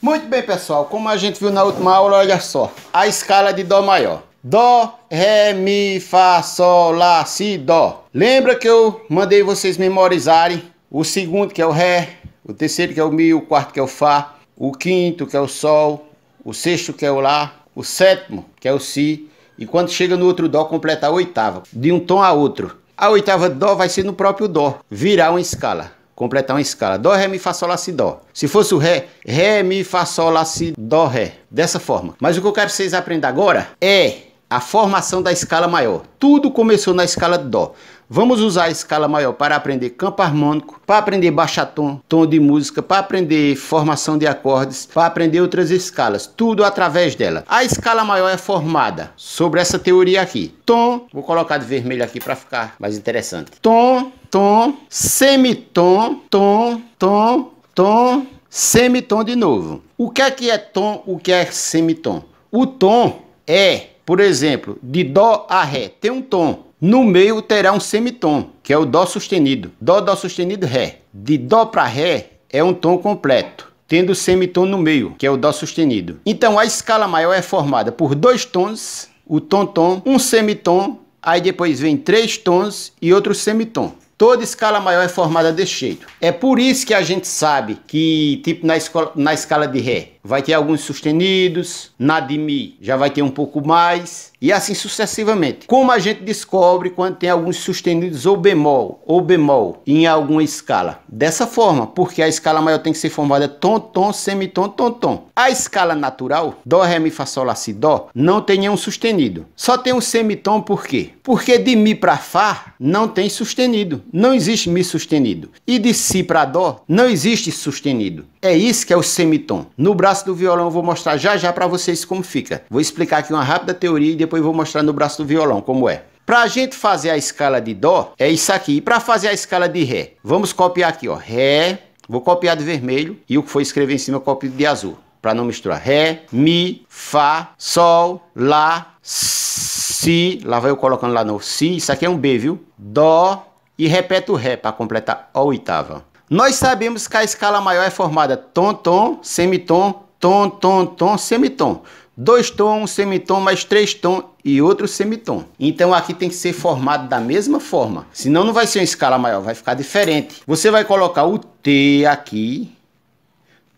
Muito bem, pessoal, como a gente viu na última aula, olha só, a escala de Dó maior. Dó, Ré, Mi, Fá, Sol, Lá, Si, Dó. Lembra que eu mandei vocês memorizarem o segundo, que é o Ré, o terceiro, que é o Mi, o quarto, que é o Fá, o quinto, que é o Sol, o sexto, que é o Lá, o sétimo, que é o Si, e quando chega no outro Dó, completa a oitava, de um tom a outro. A oitava Dó vai ser no próprio Dó, virar uma escala completar uma escala. Dó, Ré, Mi, Fá, Sol, Lá, Si, Dó. Se fosse o Ré, Ré, Mi, Fá, Sol, Lá, Si, Dó, Ré. Dessa forma. Mas o que eu quero que vocês aprendam agora é a formação da escala maior. Tudo começou na escala de Dó. Vamos usar a escala maior para aprender campo harmônico, para aprender baixatom, tom de música, para aprender formação de acordes, para aprender outras escalas, tudo através dela. A escala maior é formada sobre essa teoria aqui. Tom, vou colocar de vermelho aqui para ficar mais interessante. Tom, tom, semitom, tom, tom, tom, semitom de novo. O que é que é tom? O que é semitom? O tom é, por exemplo, de dó a ré, tem um tom. No meio terá um semitom, que é o Dó sustenido. Dó, Dó sustenido, Ré. De Dó para Ré é um tom completo, tendo o semitom no meio, que é o Dó sustenido. Então a escala maior é formada por dois tons, o tom-tom, um semitom, aí depois vem três tons e outro semitom. Toda escala maior é formada desse jeito. É por isso que a gente sabe que, tipo, na, escola, na escala de Ré, vai ter alguns sustenidos, na mi, já vai ter um pouco mais, e assim sucessivamente. Como a gente descobre quando tem alguns sustenidos ou bemol, ou bemol em alguma escala? Dessa forma, porque a escala maior tem que ser formada tom, tom, semitom, tom, tom. A escala natural, dó, ré, mi, fá, sol, lá, si, dó, não tem nenhum sustenido. Só tem um semitom por quê? Porque de mi para fá não tem sustenido, não existe mi sustenido. E de si para dó não existe sustenido. É isso que é o semitom. No braço braço do violão eu vou mostrar já já para vocês como fica. Vou explicar aqui uma rápida teoria e depois vou mostrar no braço do violão como é. Para a gente fazer a escala de Dó, é isso aqui. E para fazer a escala de Ré, vamos copiar aqui, ó. Ré, vou copiar de vermelho e o que for escrever em cima eu copio de azul, para não misturar. Ré, Mi, Fá, Sol, Lá, Si. Lá vai eu colocando lá no Si. Isso aqui é um B, viu? Dó e repeto o Ré para completar a oitava. Nós sabemos que a escala maior é formada tom, tom, semitom, tom, tom, tom, semitom. Dois tom, um semitom, mais três tom e outro semitom. Então aqui tem que ser formado da mesma forma. Senão não vai ser uma escala maior, vai ficar diferente. Você vai colocar o T aqui.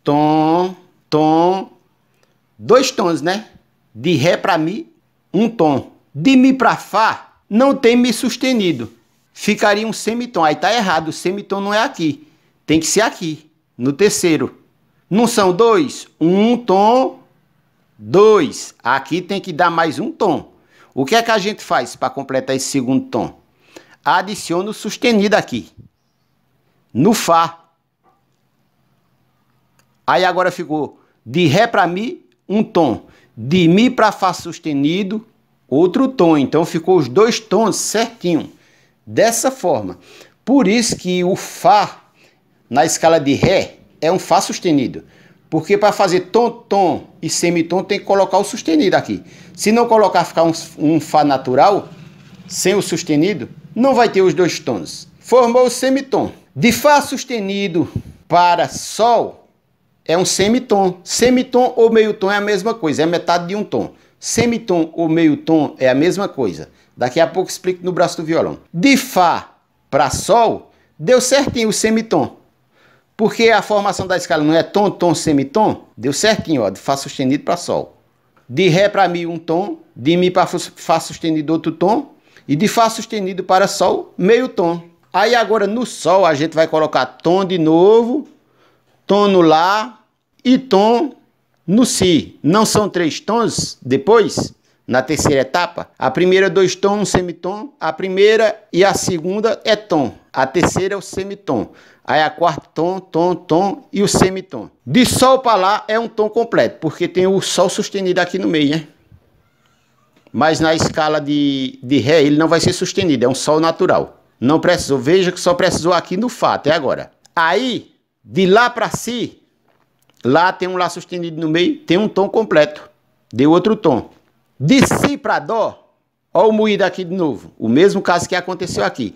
Tom, tom. Dois tons, né? De Ré para Mi, um tom. De Mi para Fá, não tem Mi sustenido. Ficaria um semitom. Aí tá errado, o semitom não é aqui. Tem que ser aqui, no terceiro. Não são dois? Um tom, dois. Aqui tem que dar mais um tom. O que é que a gente faz para completar esse segundo tom? Adiciona o sustenido aqui, no Fá. Aí agora ficou de Ré para Mi, um tom. De Mi para Fá sustenido, outro tom. Então ficou os dois tons certinho. Dessa forma. Por isso que o Fá na escala de Ré é um Fá sustenido. Porque para fazer tom, tom e semitom tem que colocar o sustenido aqui. Se não colocar, ficar um, um Fá natural, sem o sustenido, não vai ter os dois tons. Formou o semitom. De Fá sustenido para Sol é um semitom. Semitom ou meio tom é a mesma coisa, é metade de um tom. Semitom ou meio tom é a mesma coisa. Daqui a pouco explico no braço do violão. De Fá para Sol deu certinho o semitom. Porque a formação da escala não é tom, tom, semitom? Deu certinho, ó, de Fá sustenido para Sol. De Ré para Mi, um tom. De Mi para Fá sustenido, outro tom. E de Fá sustenido para Sol, meio tom. Aí agora no Sol a gente vai colocar tom de novo, tom no Lá e tom no Si. Não são três tons depois? Na terceira etapa, a primeira dois tons, um semitom, a primeira e a segunda é tom. A terceira é o semitom. Aí a quarta, tom, tom, tom e o semitom. De sol para lá é um tom completo, porque tem o sol sustenido aqui no meio, né? Mas na escala de, de ré ele não vai ser sustenido, é um sol natural. Não precisou, veja que só precisou aqui no Fá, até agora. Aí, de lá para si, lá tem um Lá sustenido no meio, tem um tom completo. Deu outro tom. De si para Dó, Olha o moído aqui de novo. O mesmo caso que aconteceu aqui.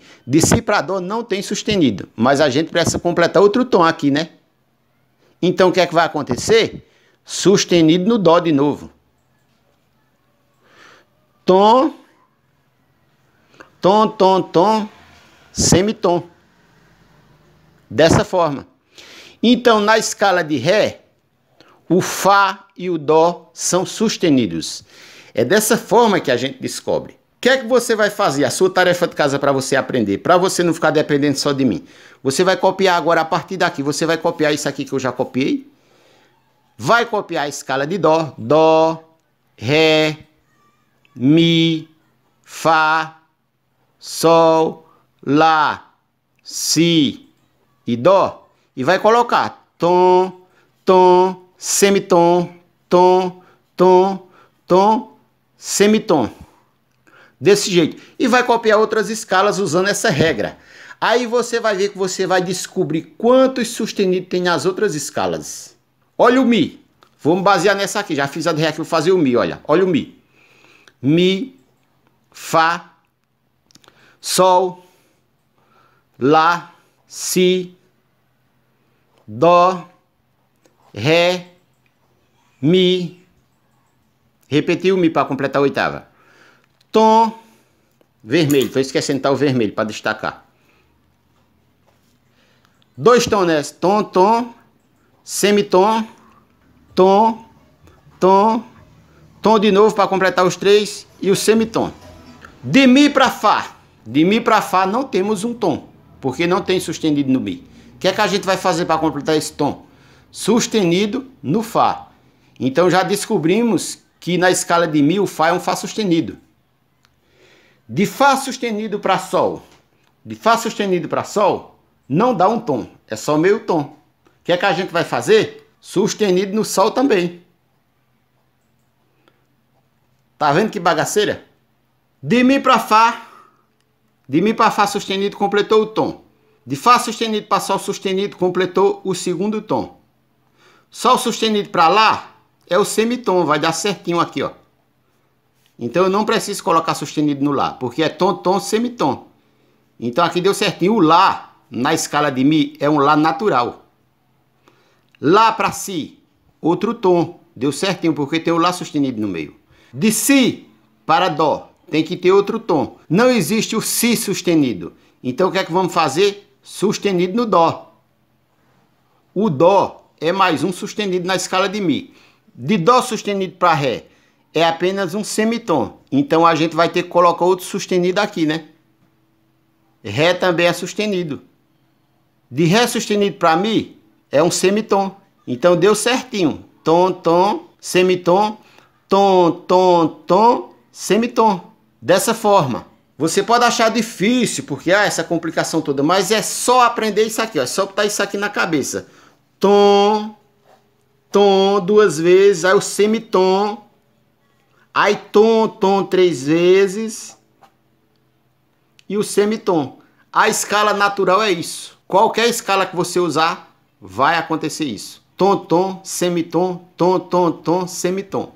para dó não tem sustenido, mas a gente precisa completar outro tom aqui, né? Então o que é que vai acontecer? Sustenido no dó de novo. Tom, tom, tom, tom, semitom. Dessa forma. Então, na escala de Ré, o Fá e o Dó são sustenidos. É dessa forma que a gente descobre. O que é que você vai fazer? A sua tarefa de casa é para você aprender, para você não ficar dependendo só de mim. Você vai copiar agora a partir daqui, você vai copiar isso aqui que eu já copiei. Vai copiar a escala de dó, dó, ré, mi, fá, sol, lá, si e dó e vai colocar tom, tom, semitom, tom, tom, tom, semitom. Desse jeito. E vai copiar outras escalas usando essa regra. Aí você vai ver que você vai descobrir quantos sustenidos tem nas outras escalas. Olha o Mi. Vamos basear nessa aqui. Já fiz a Ré aqui, fazer o Mi, olha. Olha o Mi. Mi, Fá, Sol, Lá, Si, Dó, Ré, Mi, Repetiu o Mi para completar a oitava. Tom vermelho. Estou esquecendo é o vermelho para destacar. Dois tons nessa. Né? Tom, tom, semitom, tom, tom, tom de novo para completar os três e o semitom. De Mi para Fá. De Mi para Fá não temos um tom, porque não tem sustenido no Mi. O que é que a gente vai fazer para completar esse tom? Sustenido no Fá. Então já descobrimos que na escala de Mi o Fá é um Fá sustenido. De Fá sustenido para Sol, de Fá sustenido para Sol, não dá um tom, é só meio tom. O que é que a gente vai fazer? Sustenido no Sol também. Tá vendo que bagaceira? De Mi para Fá, de Mi para Fá sustenido completou o tom. De Fá sustenido para Sol sustenido completou o segundo tom. Sol sustenido para Lá é o semitom, vai dar certinho aqui, ó. Então eu não preciso colocar sustenido no Lá, porque é tom, tom, semitom. Então aqui deu certinho. O Lá, na escala de Mi, é um Lá natural. Lá para Si, outro tom. Deu certinho, porque tem o Lá sustenido no meio. De Si para Dó, tem que ter outro tom. Não existe o Si sustenido. Então o que é que vamos fazer? Sustenido no Dó. O Dó é mais um sustenido na escala de Mi de Dó sustenido para Ré é apenas um semitom. Então a gente vai ter que colocar outro sustenido aqui, né? Ré também é sustenido. De Ré sustenido para Mi é um semitom. Então deu certinho. Tom, tom, semitom, tom, tom, tom, semitom. Dessa forma. Você pode achar difícil, porque há ah, essa complicação toda, mas é só aprender isso aqui, ó. é só botar isso aqui na cabeça. Tom, tom duas vezes, aí o semitom, aí tom, tom três vezes e o semitom. A escala natural é isso. Qualquer escala que você usar, vai acontecer isso. Tom, tom, semitom, tom, tom, tom, semitom.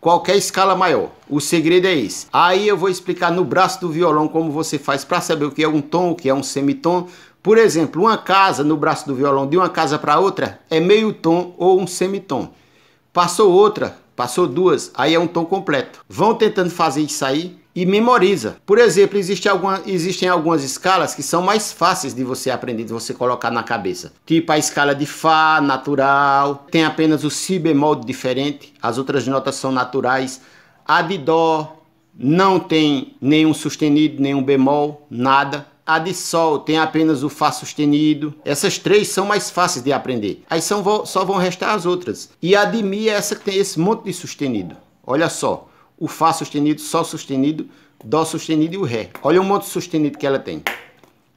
Qualquer escala maior. O segredo é esse. Aí eu vou explicar no braço do violão como você faz para saber o que é um tom, o que é um semitom, por exemplo, uma casa no braço do violão de uma casa para outra é meio tom ou um semitom. Passou outra, passou duas, aí é um tom completo. Vão tentando fazer isso aí e memoriza. Por exemplo, existe alguma, existem algumas escalas que são mais fáceis de você aprender, de você colocar na cabeça. Tipo a escala de Fá natural, tem apenas o Si bemol diferente, as outras notas são naturais. A de Dó não tem nenhum sustenido, nenhum bemol, nada a de Sol tem apenas o Fá sustenido. Essas três são mais fáceis de aprender. Aí são, só vão restar as outras. E a de Mi é essa que tem esse monte de sustenido. Olha só. O Fá sustenido, Sol sustenido, Dó sustenido e o Ré. Olha o monte de sustenido que ela tem.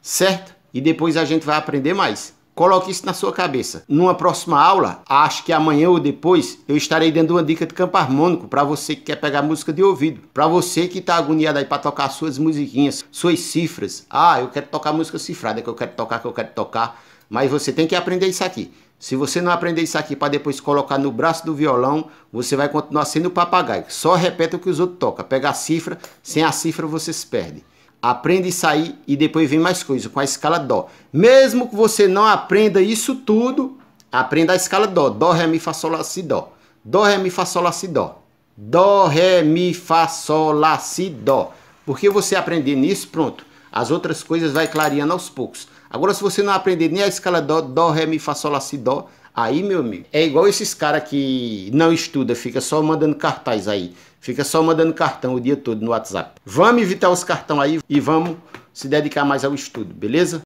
Certo? E depois a gente vai aprender mais. Coloque isso na sua cabeça. Numa próxima aula, acho que amanhã ou depois, eu estarei dando uma dica de campo harmônico para você que quer pegar música de ouvido, para você que está agoniado aí para tocar suas musiquinhas, suas cifras. Ah, eu quero tocar música cifrada, que eu quero tocar, que eu quero tocar. Mas você tem que aprender isso aqui. Se você não aprender isso aqui para depois colocar no braço do violão, você vai continuar sendo papagaio. Só repete o que os outros tocam. Pega a cifra, sem a cifra você se perde. Aprenda isso aí e depois vem mais coisa com a escala Dó. Mesmo que você não aprenda isso tudo, aprenda a escala Dó. Dó, Ré, Mi, Fá, Sol, Lá, Si, Dó. Dó, Ré, Mi, Fá, Sol, Lá, Si, Dó. Dó, Ré, Mi, Fá, Sol, Lá, Si, Dó. Porque você aprender nisso, pronto. As outras coisas vai clareando aos poucos. Agora, se você não aprender nem a escala Dó, Dó, Ré, Mi, Fá, Sol, Lá, Si, Dó, aí, meu amigo, é igual esses caras que não estuda, fica só mandando cartaz aí. Fica só mandando cartão o dia todo no WhatsApp. Vamos evitar os cartão aí e vamos se dedicar mais ao estudo, beleza?